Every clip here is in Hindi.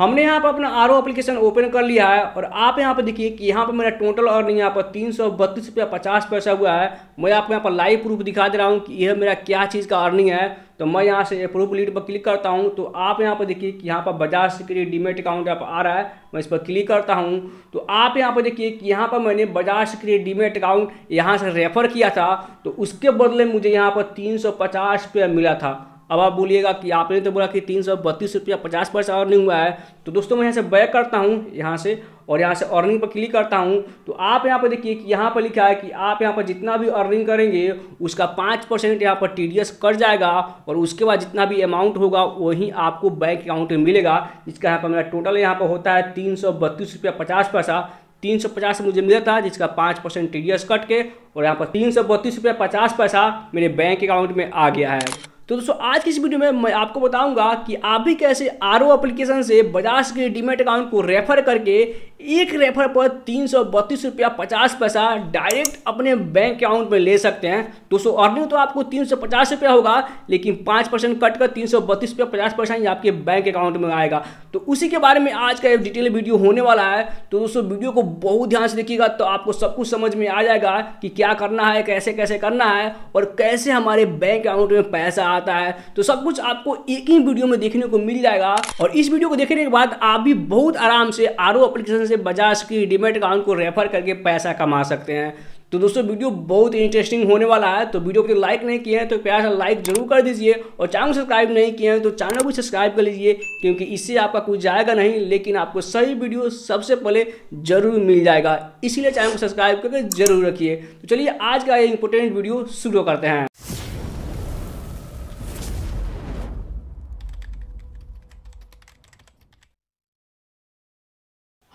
हमने यहाँ पर अपना आर एप्लीकेशन ओपन कर लिया है और आप यहाँ पर देखिए कि यहाँ पर मेरा टोटल अर्निंग यहाँ पर तीन सौ बत्तीस रुपया पचास पैसा हुआ है मैं आपको यहाँ पर लाइव प्रूफ दिखा दे रहा हूँ कि यह मेरा क्या चीज़ का अर्निंग है तो मैं यहाँ से अप्रूव लीड पर क्लिक करता हूँ तो आप यहाँ पर देखिए कि यहाँ पर बजाज सिक्योरिटी डीमेट अकाउंट यहाँ पर आ रहा है मैं इस पर क्लिक करता हूँ तो आप यहाँ पर देखिए कि यहाँ पर मैंने बजाज सिक्योरिटी डीमेट अकाउंट यहाँ से रेफर किया था तो उसके बदले मुझे यहाँ पर तीन सौ पचास रुपया मिला था अब आप बोलिएगा कि आपने तो बोला कि तीन सौ बत्तीस रुपया पचास पैसा अर्निंग हुआ है तो दोस्तों मैं यहाँ से बैक करता हूँ यहाँ से और यहाँ से अर्निंग पर क्लिक करता हूँ तो आप यहाँ पर देखिए कि यहाँ पर लिखा है कि आप यहाँ पर जितना भी अर्निंग करेंगे उसका पाँच परसेंट यहाँ पर टी डी एस कट जाएगा और उसके बाद जितना भी अमाउंट होगा वही आपको बैंक अकाउंट में मिलेगा जिसका यहाँ पर मेरा टोटल यहाँ पर होता है तीन सौ बत्तीस रुपया पचास पैसा तीन सौ पचास मुझे मिला था जिसका पाँच percent T D S cut के और यहाँ पर तीन सौ बत्तीस रुपया पचास पैसा मेरे बैंक अकाउंट में आ गया है तो दोस्तों आज की इस वीडियो में मैं आपको बताऊंगा कि आप भी कैसे आर ओ एप्लीकेशन से बजाज के डीमेट अकाउंट को रेफर करके एक रेफर पर तीन सौ बत्तीस रुपया पचास पैसा डायरेक्ट अपने बैंक अकाउंट में ले सकते हैं दोस्तों अर्निंग तो आपको तीन सौ पचास रुपया होगा लेकिन पाँच परसेंट कट कर तीन सौ बत्तीस रुपया पचास परसेंट आपके बैंक अकाउंट में आएगा तो उसी के बारे में आज का एक डिटेल वीडियो होने वाला है तो दोस्तों वीडियो को बहुत ध्यान से देखिएगा तो आपको सब कुछ समझ में आ जाएगा कि क्या करना है कैसे कैसे करना है और कैसे हमारे बैंक अकाउंट में पैसा आता है तो सब कुछ आपको एक ही वीडियो में देखने को मिल जाएगा और इस वीडियो को देखने के बाद आप भी बहुत आराम से आर एप्लीकेशन से बजाज की डिमेट अकाउंट को रेफर करके पैसा कमा सकते हैं तो दोस्तों वीडियो बहुत इंटरेस्टिंग होने वाला है तो वीडियो को लाइक नहीं किया है तो प्यार से लाइक जरूर कर दीजिए और चैनल सब्सक्राइब नहीं किया है तो चैनल को सब्सक्राइब कर लीजिए क्योंकि इससे आपका कुछ जाएगा नहीं लेकिन आपको सही वीडियो सबसे पहले जरूर मिल जाएगा इसीलिए चैनल को सब्सक्राइब करके जरूर रखिए तो चलिए आज का ये इंपॉर्टेंट वीडियो शुरू करते हैं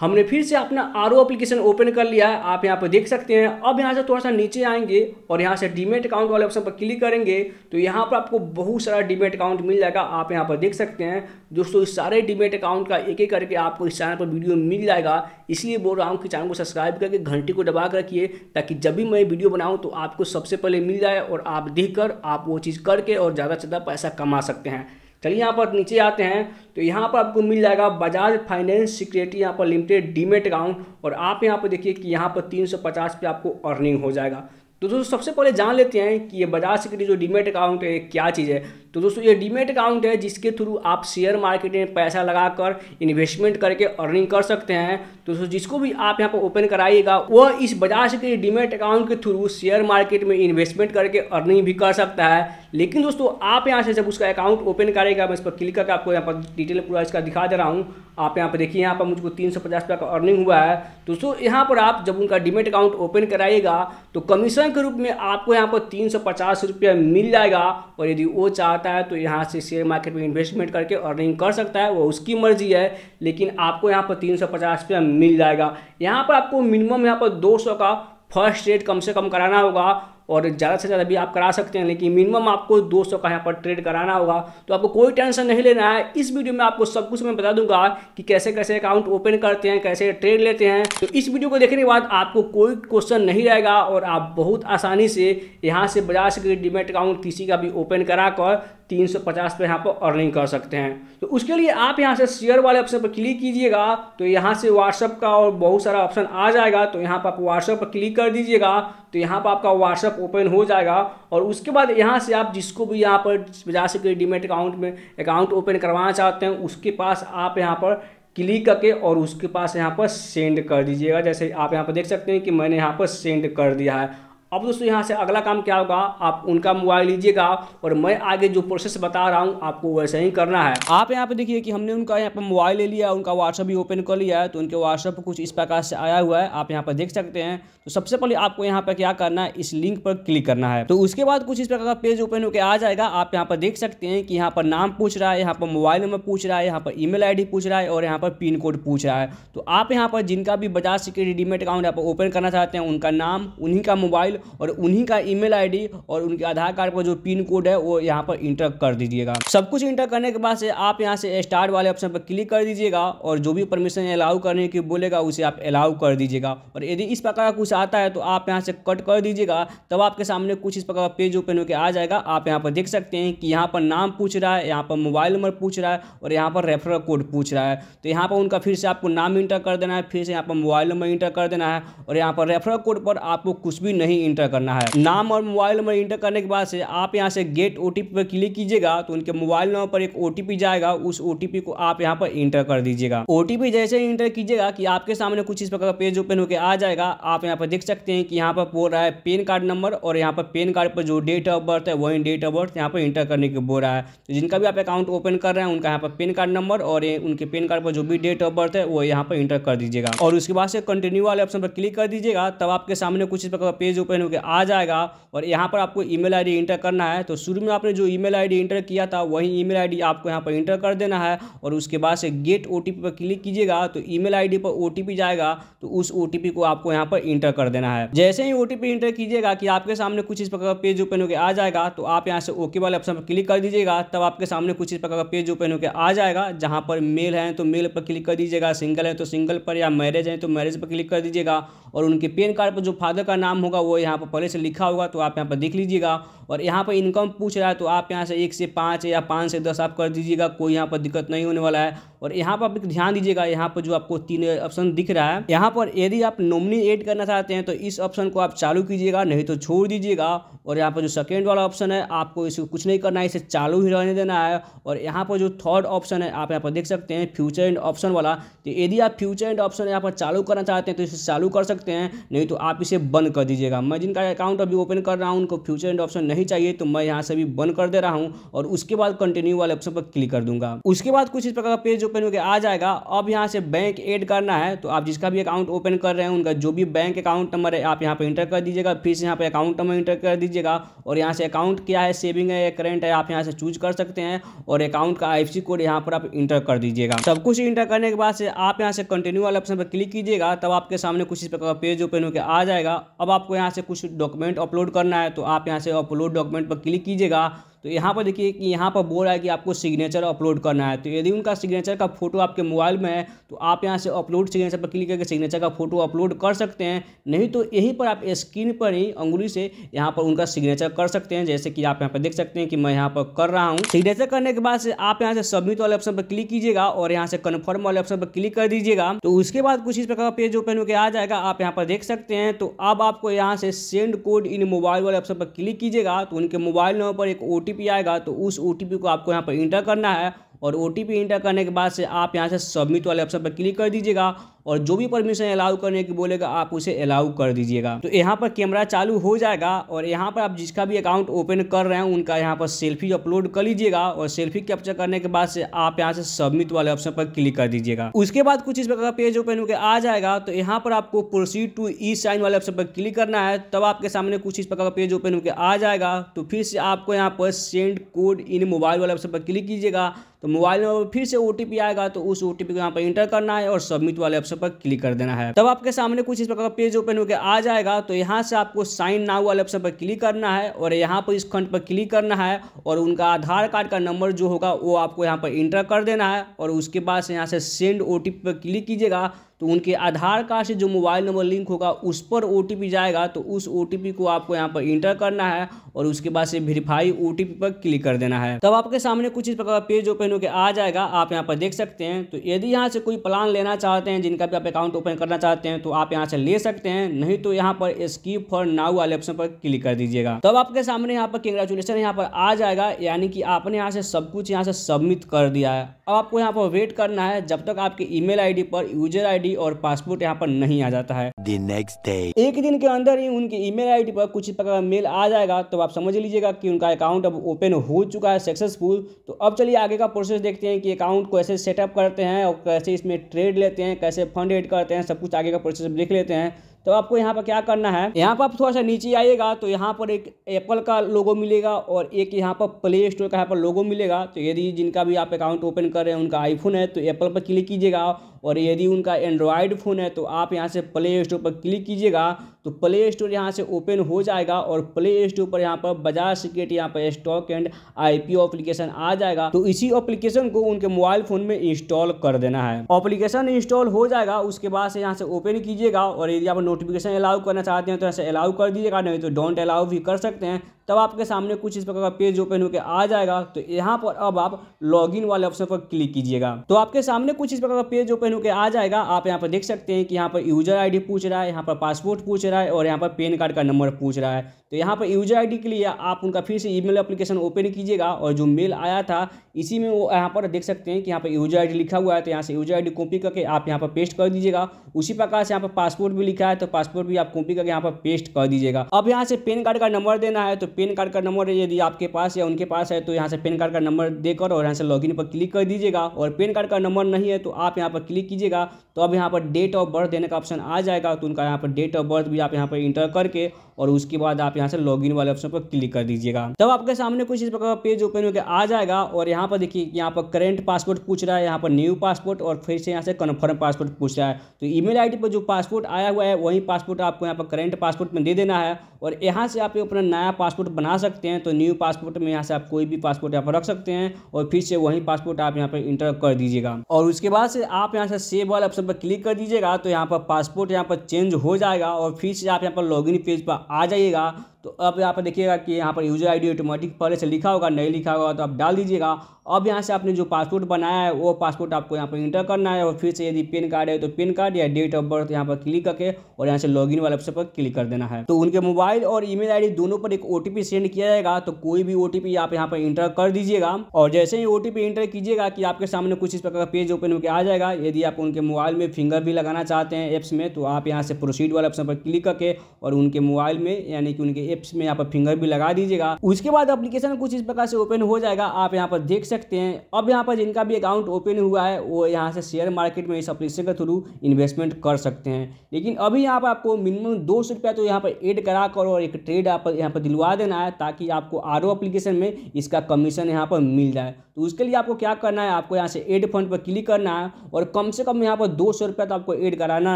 हमने फिर से अपना आर ओ एप्लीकेशन ओपन कर लिया है आप यहाँ पर देख सकते हैं अब यहाँ से थोड़ा सा नीचे आएंगे और यहाँ से डीमेट अकाउंट वाले ऑप्शन पर क्लिक करेंगे तो यहाँ पर आपको बहुत सारा डीमेट अकाउंट मिल जाएगा आप यहाँ पर देख सकते हैं दोस्तों इस सारे डीमेट अकाउंट का एक एक करके आपको इस चैनल पर वीडियो मिल जाएगा इसलिए बोल रहा हूँ कि चैनल को सब्सक्राइब करके घंटी को दबा कर रखिए ताकि जब भी मैं वीडियो बनाऊँ तो आपको सबसे पहले मिल जाए और आप देख कर आप वो चीज़ करके और ज़्यादा से ज़्यादा पैसा कमा सकते हैं चलिए यहाँ पर नीचे आते हैं तो यहाँ पर आपको मिल जाएगा बजाज फाइनेंस सिक्योरिटी यहाँ पर लिमिटेड डीमेट अकाउंट और आप यहाँ पर देखिए कि यहाँ पर 350 पे आपको अर्निंग हो जाएगा तो दोस्तों सबसे पहले जान लेते हैं कि ये बजाज सिक्योरिटी जो डीमेट अकाउंट है क्या चीज़ है तो दोस्तों ये डीमेट अकाउंट है जिसके थ्रू आप शेयर मार्केट में पैसा लगाकर इन्वेस्टमेंट करके अर्निंग कर सकते हैं तो दोस्तों जिसको भी आप यहाँ पर ओपन कराइएगा वह इस बजाज के डीमेट अकाउंट के थ्रू शेयर मार्केट में इन्वेस्टमेंट करके अर्निंग भी कर सकता है लेकिन दोस्तों आप यहाँ से जब उसका अकाउंट ओपन करेगा मैं इस पर क्लिक करके आपको यहाँ पर डिटेल पूरा इसका दिखा दे रहा हूँ आप यहाँ पर देखिए यहाँ पर मुझको तीन सौ पचास रुपये का अर्निंग हुआ है तो दोस्तों यहाँ पर आप जब उनका डिमेट अकाउंट ओपन कराइएगा तो कमीशन के रूप में आपको यहाँ पर तीन सौ पचास रुपया मिल जाएगा और यदि वो चाहते चाहता है तो यहाँ से शेयर मार्केट में इन्वेस्टमेंट करके अर्निंग कर सकता है वो उसकी मर्जी है लेकिन आपको यहाँ पर तीन सौ पचास रुपया मिल जाएगा यहाँ पर आपको मिनिमम यहाँ पर दो सौ का फर्स्ट रेट कम से कम कराना होगा और ज़्यादा से ज़्यादा भी आप करा सकते हैं लेकिन मिनिमम आपको 200 का यहाँ पर ट्रेड कराना होगा तो आपको कोई टेंशन नहीं लेना है इस वीडियो में आपको सब कुछ मैं बता दूंगा कि कैसे कैसे अकाउंट ओपन करते हैं कैसे ट्रेड लेते हैं तो इस वीडियो को देखने के बाद आपको कोई क्वेश्चन नहीं रहेगा और आप बहुत आसानी से यहाँ से बजाज सके डिमेट अकाउंट किसी का भी ओपन करा कर तीन सौ पचास पर यहाँ पर अर्निंग कर सकते हैं तो उसके लिए आप यहाँ से शेयर वाले ऑप्शन पर क्लिक कीजिएगा तो यहाँ से व्हाट्सअप का और बहुत सारा ऑप्शन आ जाएगा तो यहाँ पर आप व्हाट्सअप पर क्लिक कर दीजिएगा तो यहाँ पर आपका व्हाट्सअप ओपन हो जाएगा और उसके बाद यहाँ से आप जिसको भी यहाँ पर बजा सके डीमेट अकाउंट में अकाउंट ओपन करवाना चाहते हैं उसके पास आप यहाँ पर क्लिक करके और उसके पास यहाँ पर सेंड कर दीजिएगा जैसे आप यहाँ पर देख सकते हैं कि मैंने यहाँ पर सेंड कर दिया है अब दोस्तों यहाँ से अगला काम क्या होगा आप उनका मोबाइल लीजिएगा और मैं आगे जो प्रोसेस बता रहा हूँ आपको वैसे ही करना है आप यहाँ पे देखिए कि हमने उनका यहाँ पर मोबाइल ले लिया उनका व्हाट्सअप भी ओपन कर लिया है तो उनके व्हाट्सअप कुछ इस प्रकार से आया हुआ है आप यहाँ पर देख सकते हैं तो सबसे पहले आपको यहाँ पर क्या करना है इस लिंक पर क्लिक करना है तो उसके बाद कुछ इस प्रकार का पेज ओपन होकर आ जाएगा आप यहाँ पर देख सकते हैं कि यहाँ पर नाम पूछ रहा है यहाँ पर मोबाइल नंबर पूछ रहा है यहाँ पर ई मेल पूछ रहा है और यहाँ पर पिन कोड पूछ रहा है तो आप यहाँ पर जिनका भी बजाज सिक्योरिटी डीमेट अकाउंट यहाँ पर ओपन करना चाहते हैं उनका नाम उन्हीं का मोबाइल मोबाइल और उन्हीं का ईमेल आईडी और उनके आधार कार्ड पर जो पिन कोड है वो यहाँ पर इंटर कर दीजिएगा सब कुछ इंटर करने के बाद से आप यहाँ से स्टार्ट वाले ऑप्शन पर क्लिक कर दीजिएगा और जो भी परमिशन अलाउ करने की बोलेगा उसे आप अलाउ कर दीजिएगा और यदि इस प्रकार का कुछ आता है तो आप यहाँ से कट कर दीजिएगा तब आपके सामने कुछ इस प्रकार का पेज ओपन होकर आ जाएगा आप यहाँ पर देख सकते हैं कि यहाँ पर नाम पूछ रहा है यहाँ पर मोबाइल नंबर पूछ रहा है और यहाँ पर रेफरल कोड पूछ रहा है तो यहाँ पर उनका फिर से आपको नाम इंटर कर देना है फिर से यहाँ पर मोबाइल नंबर इंटर कर देना है और यहाँ पर रेफरल कोड पर आपको कुछ भी नहीं इंटर करना है नाम और मोबाइल नंबर इंटर करने के बाद से आप यहाँ से गेट ओ पर क्लिक कीजिएगा तो उनके मोबाइल नंबर पर एक ओ जाएगा उस ओ को आप यहाँ पर इंटर कर दीजिएगा ओ जैसे ही इंटर कीजिएगा कि आपके सामने कुछ इस प्रकार का पेज ओपन होकर आ जाएगा आप यहाँ पर देख सकते हैं कि यहाँ पर बोल रहा है पेन कार्ड नंबर और यहाँ पर पेन कार्ड पर जो डेट ऑफ बर्थ है वही डेट ऑफ बर्थ यहाँ पर इंटर करने के बोल रहा है तो जिनका भी आप अकाउंट ओपन कर रहे हैं उनका यहाँ पर पेन कार्ड नंबर और उनके पेन कार्ड पर जो भी डेट ऑफ बर्थ है वो यहाँ पर इंटर कर दीजिएगा और उसके बाद से कंटिन्यू वाले ऑप्शन पर क्लिक कर दीजिएगा तब आपके सामने कुछ इस प्रकार का पेज ओपन ओपन होकर आ जाएगा और यहाँ पर आपको ईमेल आईडी इंटर करना है तो शुरू में आपने जो ईमेल आईडी इंटर किया था वही ईमेल आईडी आपको यहाँ पर इंटर कर देना है और उसके बाद से गेट ओटीपी पर क्लिक कीजिएगा तो ईमेल आईडी पर ओटीपी जाएगा तो उस ओटीपी को आपको यहाँ पर इंटर कर देना है जैसे ही ओटीपी इंटर कीजिएगा कि आपके सामने कुछ इस प्रकार का पेज ओपन होकर आ जाएगा तो आप यहाँ से ओके वाले ऑप्शन पर क्लिक कर दीजिएगा तब आपके सामने कुछ इस प्रकार का पेज ओपन होकर आ जाएगा जहाँ पर मेल है तो मेल पर क्लिक कर दीजिएगा सिंगल है तो सिंगल पर या मैरिज है तो मैरिज पर क्लिक कर दीजिएगा और उनके पेन कार्ड पर जो फादर का नाम होगा वो यहाँ पर पहले से लिखा होगा तो आप यहाँ पर देख लीजिएगा और यहाँ पर इनकम पूछ रहा है तो आप यहाँ से एक से पाँच या पाँच से दस आप कर दीजिएगा कोई यहाँ पर दिक्कत नहीं होने वाला है और यहाँ पर आप ध्यान दीजिएगा यहाँ पर जो आपको तीन ऑप्शन दिख रहा है यहाँ पर यदि आप नॉमिनी एड करना चाहते हैं तो इस ऑप्शन को आप चालू कीजिएगा नहीं तो छोड़ दीजिएगा और यहाँ पर जो सेकेंड वाला ऑप्शन है आपको इसको कुछ नहीं करना है इसे चालू ही रहने देना है और यहाँ पर जो थर्ड ऑप्शन है आप यहाँ पर देख सकते हैं फ्यूचर एंड ऑप्शन वाला तो यदि आप फ्यूचर एंड ऑप्शन यहाँ पर चालू करना चाहते हैं तो इसे चालू कर सकते हैं नहीं तो आप इसे बंद कर दीजिएगा मैं जिनका अकाउंट अभी ओपन कर रहा हूँ उनको फ्यूचर एंड ऑप्शन नहीं चाहिए तो मैं यहाँ से भी बंद कर दे रहा हूँ और उसके बाद कंटिन्यू वाले ऑप्शन पर क्लिक कर दूंगा उसके बाद कुछ इस प्रकार का पेज ओपन होकर आ जाएगा अब यहाँ से बैंक एड करना है तो आप जिसका भी अकाउंट ओपन कर रहे हैं उनका जो भी बैंक अकाउंट नंबर है आप यहाँ पर इंटर कर दीजिएगा फिर से यहाँ पर अकाउंट नंबर इंटर कर दीजिएगा और यहाँ से अकाउंट क्या है सेविंग है या करेंट है आप यहाँ से चूज कर सकते हैं और अकाउंट का आई कोड यहाँ पर आप इंटर कर दीजिएगा सब कुछ इंटर करने के बाद से आप यहाँ से कंटिन्यू वाले ऑप्शन पर क्लिक कीजिएगा तब आपके सामने कुछ इस प्रकार का पेज ओपन होकर आ जाएगा अब आपको यहाँ से कुछ डॉक्यूमेंट अपलोड करना है तो आप यहाँ से अपलोड डाउनलोड डॉक्यूमेंट पर क्लिक कीजिएगा तो यहाँ पर देखिए कि यहाँ पर बोल रहा है कि आपको सिग्नेचर अपलोड करना है तो यदि उनका सिग्नेचर का फोटो आपके मोबाइल में है तो आप यहाँ से अपलोड सिग्नेचर पर क्लिक करके सिग्नेचर का फोटो अपलोड कर सकते हैं नहीं तो यहीं पर आप स्क्रीन पर ही अंगुली से यहाँ पर उनका सिग्नेचर कर सकते हैं जैसे कि आप यहाँ पर देख सकते हैं कि मैं यहाँ पर कर रहा हूँ सिग्नेचर करने के बाद से आप यहाँ से सबमिट वाले ऑप्शन पर क्लिक कीजिएगा और यहाँ से कन्फर्म वाले ऑप्शन पर क्लिक कर दीजिएगा तो उसके बाद कुछ इस प्रकार का पेज ओपन होकर आ जाएगा आप यहाँ पर देख सकते हैं तो अब आपको यहाँ से सेंड कोड इन मोबाइल वाले ऑप्शन पर क्लिक कीजिएगा तो उनके मोबाइल नंबर पर एक ओ आएगा तो उस ओ को आपको यहाँ पर इंटर करना है और ओ इंटर करने के बाद से आप यहाँ से सबमिट वाले ऑप्शन पर क्लिक कर दीजिएगा और जो भी परमिशन अलाउ करने की बोलेगा आप उसे अलाउ कर दीजिएगा तो यहाँ पर कैमरा चालू हो जाएगा और यहाँ पर आप जिसका भी अकाउंट ओपन कर रहे हैं उनका यहाँ पर सेल्फी अपलोड कर लीजिएगा और सेल्फी कैप्चर करने के बाद से आप यहाँ से सबमिट वाले ऑप्शन पर क्लिक कर दीजिएगा उसके बाद कुछ इस प्रकार का पेज ओपन होकर आ जाएगा तो यहाँ पर आपको प्रोसीड टू ई साइन वाले ऑप्शन पर क्लिक करना है तब आपके सामने कुछ इस प्रकार का पेज ओपन होकर आ जाएगा तो फिर से आपको यहाँ पर सेंड कोड इन मोबाइल वाले ऑप्शन पर क्लिक कीजिएगा तो मोबाइल नंबर फिर से ओ आएगा तो उस ओ को यहाँ पर इंटर करना है और सबमिट वाले ऑप्शन पर क्लिक कर देना है तब आपके सामने कुछ इस प्रकार का पेज ओपन होकर आ जाएगा तो यहाँ से आपको साइन नाउ वाले ऑप्शन पर क्लिक करना है और यहाँ पर इस खंड पर क्लिक करना है और उनका आधार कार्ड का नंबर जो होगा वो आपको यहाँ पर इंटर कर देना है और उसके बाद यहाँ से सेंड ओ पर क्लिक कीजिएगा तो उनके आधार कार्ड से जो मोबाइल नंबर लिंक होगा उस पर ओ जाएगा तो उस ओ को आपको यहाँ पर इंटर करना है और उसके बाद से वेरीफाई ओ पर क्लिक कर देना है तब आपके सामने कुछ इस प्रकार का पेज ओपन होकर आ जाएगा आप यहाँ पर देख सकते हैं तो यदि यहाँ से कोई प्लान लेना चाहते हैं जिनका भी आप अकाउंट ओपन करना चाहते हैं तो आप यहाँ से ले सकते हैं नहीं तो यहाँ पर स्कीप फॉर नाउ वाले ऑप्शन पर क्लिक कर दीजिएगा तब आपके सामने यहाँ पर कंग्रेचुलेसन यहाँ पर आ जाएगा यानी कि आपने यहाँ से सब कुछ यहाँ से सबमिट कर दिया है अब आपको यहाँ पर वेट करना है जब तक आपके ई मेल पर यूजर आई आईडी और पासपोर्ट यहाँ पर नहीं आ जाता है The next day. एक दिन के अंदर ही उनकी ईमेल आईडी पर कुछ प्रकार का मेल आ जाएगा तो आप समझ लीजिएगा कि उनका अकाउंट अब ओपन हो चुका है सक्सेसफुल तो अब चलिए आगे का प्रोसेस देखते हैं कि अकाउंट को ऐसे सेटअप करते हैं और कैसे इसमें ट्रेड लेते हैं कैसे फंड एड करते हैं सब कुछ आगे का प्रोसेस देख लेते हैं तो आपको यहाँ पर क्या करना है यहाँ पर आप थोड़ा सा नीचे आइएगा तो यहाँ पर एक एप्पल का लोगो मिलेगा और एक यहाँ पर प्ले स्टोर का यहाँ पर लोगो मिलेगा तो यदि जिनका भी आप अकाउंट ओपन कर रहे हैं उनका आईफोन है तो एप्पल पर क्लिक कीजिएगा और यदि उनका एंड्रॉयड फ़ोन है तो आप यहाँ से प्ले स्टोर पर क्लिक कीजिएगा तो प्ले स्टोर यहाँ से ओपन हो जाएगा और प्ले स्टोर पर यहाँ पर बाजार सिकेट यहाँ पर stock and I P application आ जाएगा तो इसी एप्लीकेशन को उनके मोबाइल फोन में इंस्टॉल कर देना है एप्लीकेशन इंस्टॉल हो जाएगा उसके बाद से यहाँ से ओपन कीजिएगा और यदि आप नोटिफिकेशन अलाउ करना चाहते हैं तो ऐसे अलाउ कर दीजिएगा नहीं तो डोंट अलाउ भी कर सकते हैं तब आपके सामने कुछ इस प्रकार का पेज ओपन होकर आ जाएगा तो यहाँ पर अब आप लॉगिन वाले ऑप्शन पर क्लिक कीजिएगा तो आपके सामने कुछ इस प्रकार का पेज ओपन होकर आ जाएगा आप यहाँ पर देख सकते हैं कि यहाँ पर यूजर आई पूछ रहा है यहाँ पर पासपोर्ट पूछ रहा है और यहाँ पर पेन कार्ड का नंबर पूछ रहा है तो यहाँ पर यूजर आई के लिए आप उनका फिर से मेल एप्लीकेशन ओपन कीजिएगा और जो मेल आया था इसी में वो यहाँ पर देख सकते हैं कि यहाँ पर यूजर आई लिखा हुआ है तो यहाँ से यूजर आई कॉपी करके आप यहाँ पर पेस्ट कर दीजिएगा उसी प्रकार से यहाँ पर पासपोर्ट भी लिखा है तो पासपोर्ट भी आप कॉपी करके यहाँ पर पेस्ट कर दीजिएगा अब यहाँ से पेन कार्ड का नंबर देना है तो पेन कार्ड का नंबर यदि आपके पास या उनके पास है तो यहाँ से पेन कार्ड का नंबर देकर और यहाँ से लॉगिन पर क्लिक कर दीजिएगा और पेन कार्ड का नंबर नहीं है तो आप यहाँ पर क्लिक कीजिएगा तो अब यहाँ पर डेट ऑफ बर्थ देने का ऑप्शन आ जाएगा तो उनका यहाँ पर डेट ऑफ बर्थ भी आप यहाँ पर इंटर करके और उसके बाद आप यहाँ से लॉगिन वाले ऑप्शन पर क्लिक कर दीजिएगा तब आपके सामने कुछ इस प्रकार का पेज ओपन होकर आ जाएगा और यहाँ पर देखिए यहाँ पर करेंट पासपोर्ट पूछ रहा है यहाँ पर न्यू पासपोर्ट और फिर से यहाँ से कन्फर्म पासपोर्ट पूछ रहा है तो ई मेल पर जो पासपोर्ट आया हुआ है वही पासपोर्ट आपको यहाँ पर करेंट पासपोर्ट में दे देना है और यहाँ से आप अपना नया पासपोर्ट पासपोर्ट बना सकते हैं तो न्यू पासपोर्ट में यहाँ से आप कोई भी पासपोर्ट यहाँ पर रख सकते हैं और फिर से वही पासपोर्ट आप यहाँ पर इंटर कर दीजिएगा और उसके बाद से आप यहाँ से सेव वाले ऑप्शन पर क्लिक कर दीजिएगा तो यहाँ पर पासपोर्ट यहाँ पर चेंज हो जाएगा और फिर से आप यहाँ पर लॉग पेज पर आ जाइएगा तो अब यहाँ पर देखिएगा कि यहाँ पर यूज़र आईडी ऑटोमेटिक पहले से लिखा होगा नहीं लिखा होगा तो आप डाल दीजिएगा अब यहाँ से आपने जो पासपोर्ट बनाया है वो पासपोर्ट आपको यहाँ पर इंटर करना है और फिर से यदि पेन कार्ड है तो पेन कार्ड या डेट ऑफ बर्थ यहाँ पर क्लिक करके और यहाँ से लॉग इन वाले ऑप्शन पर क्लिक कर देना है तो उनके मोबाइल और ई मेल दोनों पर एक ओ सेंड किया जाएगा तो कोई भी ओ आप यहाँ पर इंटर कर दीजिएगा और जैसे ही ओ इंटर कीजिएगा कि आपके सामने कुछ इस प्रकार का पेज ओपन होकर आ जाएगा यदि आप उनके मोबाइल में फिंगर भी लगाना चाहते हैं ऐप्स में तो आप यहाँ से प्रोसीड वाले ऑप्शन पर क्लिक करके और उनके मोबाइल में यानी कि उनके एप्स में यहाँ पर फिंगर भी लगा दीजिएगा उसके बाद एप्लीकेशन कुछ इस प्रकार से ओपन हो जाएगा आप यहाँ पर देख सकते हैं अब यहाँ पर जिनका भी अकाउंट ओपन हुआ है वो यहाँ से शेयर मार्केट में इस अप्लीकेशन के थ्रू इन्वेस्टमेंट कर सकते हैं लेकिन अभी यहाँ पर आपको मिनिमम दो तो यहाँ पर एड करा कर और एक ट्रेड आप यहाँ पर दिलवा देना है ताकि आपको आर ओ में इसका कमीशन यहाँ पर मिल जाए तो उसके लिए आपको क्या करना है आपको यहाँ से एड फंड पर क्लिक करना है और कम से कम यहाँ पर दो सौ रुपया तो आपको एड कराना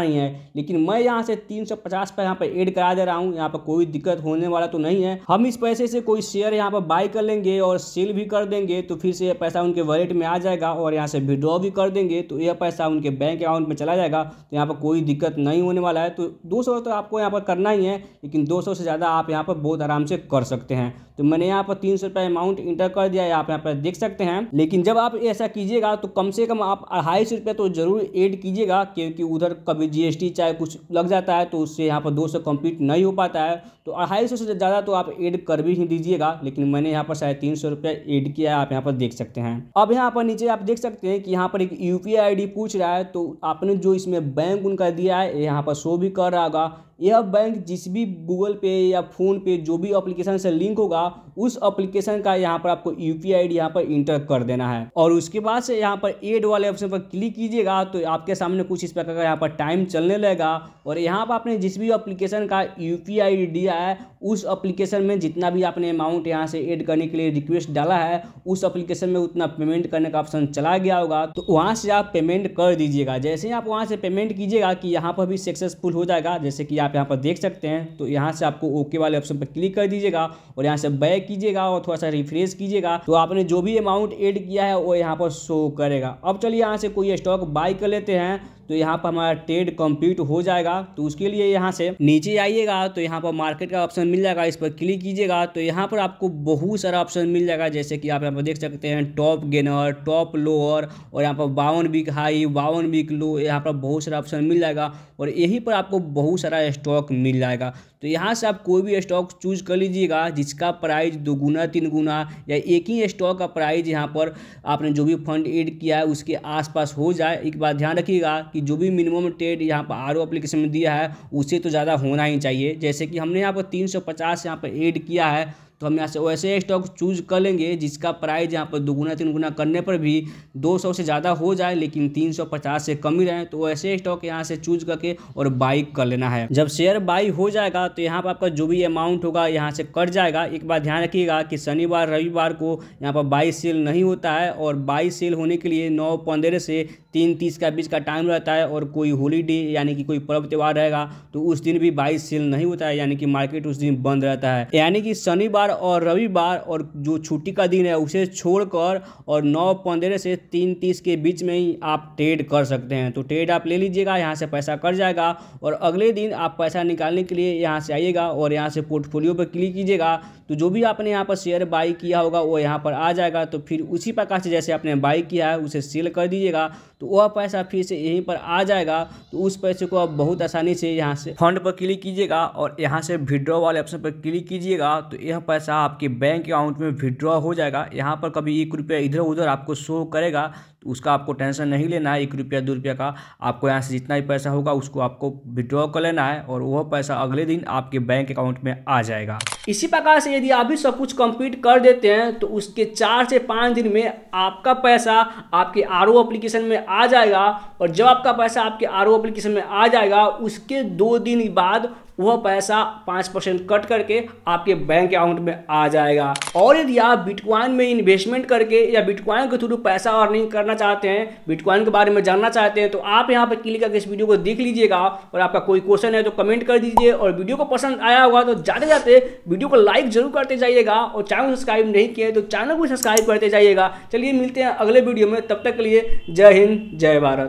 ही है लेकिन मैं यहाँ से तीन सौ पचास पर यहाँ पर एड करा दे रहा हूँ यहाँ पर कोई दिक्कत होने वाला तो नहीं है हम इस पैसे से कोई शेयर यहाँ पर बाई कर लेंगे और सेल भी कर देंगे तो फिर से यह पैसा उनके वॉलेट में आ जाएगा और यहाँ से विड्रॉ भी कर देंगे तो यह पैसा उनके बैंक अकाउंट में चला जाएगा तो यहाँ पर कोई दिक्कत नहीं होने वाला है तो दो तो आपको यहाँ पर करना ही है लेकिन दो से ज़्यादा आप यहाँ पर बहुत आराम से कर सकते हैं तो मैंने यहाँ पर तीन सौ अमाउंट इंटर कर दिया है आप यहाँ पर देख सकते हैं लेकिन जब आप ऐसा कीजिएगा तो कम से कम आप अढ़ाई सौ रुपये तो ज़रूर ऐड कीजिएगा क्योंकि उधर कभी जीएसटी चाहे कुछ लग जाता है तो उससे यहाँ पर दो सौ कंप्लीट नहीं हो पाता है तो अढ़ाई सौ से ज़्यादा तो आप एड कर भी ही दीजिएगा लेकिन मैंने यहाँ पर शायद तीन सौ रुपया एड किया है आप यहाँ पर देख सकते हैं अब यहाँ पर नीचे आप देख सकते हैं कि यहाँ पर एक यू पी पूछ रहा है तो आपने जो इसमें बैंक उनका दिया है यहाँ पर शो भी कर रहा होगा यह बैंक जिस भी गूगल पे या फ़ोन पे जो भी एप्लीकेशन से लिंक होगा उस एप्लीकेशन का यहाँ पर आपको यू पी आई यहाँ पर इंटर कर देना है और उसके बाद से यहाँ पर एड वाले ऑप्शन पर क्लिक कीजिएगा तो आपके सामने कुछ इस प्रकार का यहाँ पर टाइम चलने लगेगा और यहाँ पर आपने जिस भी एप्लीकेशन का यू पी आई दिया है उस एप्लीकेशन में जितना भी आपने अमाउंट यहाँ से एड करने के लिए रिक्वेस्ट डाला है उस एप्लीकेशन में उतना पेमेंट करने का ऑप्शन चला गया होगा तो वहाँ से आप पेमेंट कर दीजिएगा जैसे ही आप वहाँ से पेमेंट कीजिएगा कि यहाँ पर भी सक्सेसफुल हो जाएगा जैसे कि आप आप यहाँ पर देख सकते हैं तो यहाँ से आपको ओके वाले ऑप्शन पर क्लिक कर दीजिएगा और यहाँ से बैक कीजिएगा और थोड़ा सा रिफ्रेश कीजिएगा तो आपने जो भी अमाउंट एड किया है वो यहाँ पर शो करेगा अब चलिए यहाँ से कोई स्टॉक बाई कर लेते हैं तो यहाँ पर हमारा ट्रेड कंप्लीट हो जाएगा तो उसके लिए यहाँ से नीचे आइएगा तो यहाँ पर मार्केट का ऑप्शन मिल जाएगा इस पर क्लिक कीजिएगा तो यहाँ पर आपको बहुत सारा ऑप्शन मिल जाएगा जैसे कि आप यहाँ पर देख सकते हैं टॉप गेनर टॉप लोअर और यहाँ पर बावन वीक हाई बावन वीक लो यहाँ पर बहुत सारा ऑप्शन मिल जाएगा और यहीं पर आपको बहुत सारा स्टॉक मिल जाएगा तो यहाँ से आप कोई भी स्टॉक चूज कर लीजिएगा जिसका प्राइस दोगुना तीन गुना या एक ही स्टॉक का प्राइस यहाँ पर आपने जो भी फंड एड किया है उसके आसपास हो जाए एक बात ध्यान रखिएगा कि जो भी मिनिमम ट्रेड यहाँ पर आर ओ में दिया है उसे तो ज़्यादा होना ही चाहिए जैसे कि हमने यहाँ पर तीन सौ पचास यहाँ पर एड किया है तो हम यहाँ से वैसे स्टॉक चूज कर लेंगे जिसका प्राइस यहाँ पर दोगुना तीन गुना करने पर भी 200 से ज़्यादा हो जाए लेकिन 350 से कम ही रहें तो वैसे स्टॉक यहाँ से चूज करके और बाई कर लेना है जब शेयर बाई हो जाएगा तो यहाँ पर आपका जो भी अमाउंट होगा यहाँ से कट जाएगा एक बार ध्यान रखिएगा कि शनिवार रविवार को यहाँ पर बाई सेल नहीं होता है और बाई सेल होने के लिए नौ पंद्रह से तीन तीस का बीच का टाइम रहता है और कोई होलीडे यानी कि कोई पर्व त्यौहार रहेगा तो उस दिन भी बाई सेल नहीं होता है यानी कि मार्केट उस दिन बंद रहता है यानी कि शनिवार शुक्रवार और रविवार और जो छुट्टी का दिन है उसे छोड़कर और नौ पंद्रह से तीन तीस के बीच में ही आप ट्रेड कर सकते हैं तो ट्रेड आप ले लीजिएगा यहाँ से पैसा कट जाएगा और अगले दिन आप पैसा निकालने के लिए यहाँ से आइएगा और यहाँ से पोर्टफोलियो पर क्लिक कीजिएगा तो जो भी आपने यहाँ पर शेयर बाई किया होगा वो यहाँ पर आ जाएगा तो फिर उसी प्रकार से जैसे आपने बाई किया है उसे सेल कर दीजिएगा तो वह पैसा फिर से यहीं पर आ जाएगा तो उस पैसे को आप बहुत आसानी से यहाँ से फंड पर क्लिक कीजिएगा और यहाँ से विड्रॉ वाले ऑप्शन पर क्लिक कीजिएगा तो यह पैसा आपके बैंक अकाउंट में विड्रॉ हो जाएगा यहाँ पर कभी एक रुपया इधर उधर आपको शो करेगा तो उसका आपको टेंशन नहीं लेना है एक रुपया दो रुपया का आपको यहाँ से जितना भी पैसा होगा उसको आपको विड्रॉ कर लेना है और वह पैसा अगले दिन आपके बैंक अकाउंट में आ जाएगा इसी प्रकार से यदि आप भी सब कुछ कंप्लीट कर देते हैं तो उसके चार से पाँच दिन में आपका पैसा आपके आर ओ एप्लीकेशन में आ जाएगा और जब आपका पैसा आपके आर ओ एप्लीकेशन में आ जाएगा उसके दो दिन बाद वह पैसा पाँच परसेंट कट करके आपके बैंक अकाउंट में आ जाएगा और यदि आप बिटकॉइन में इन्वेस्टमेंट करके या बिटकॉइन के थ्रू पैसा अर्निंग करना चाहते हैं बिटकॉइन के बारे में जानना चाहते हैं तो आप यहाँ पर क्लिक करके इस वीडियो को देख लीजिएगा और आपका कोई क्वेश्चन है तो कमेंट कर दीजिए और वीडियो को पसंद आया होगा तो जाते जाते वीडियो को लाइक जरूर करते जाइएगा और चैनल सब्सक्राइब नहीं किया तो चैनल को सब्सक्राइब करते जाइएगा चलिए मिलते हैं अगले वीडियो में तब तक के लिए जय हिंद जय भारत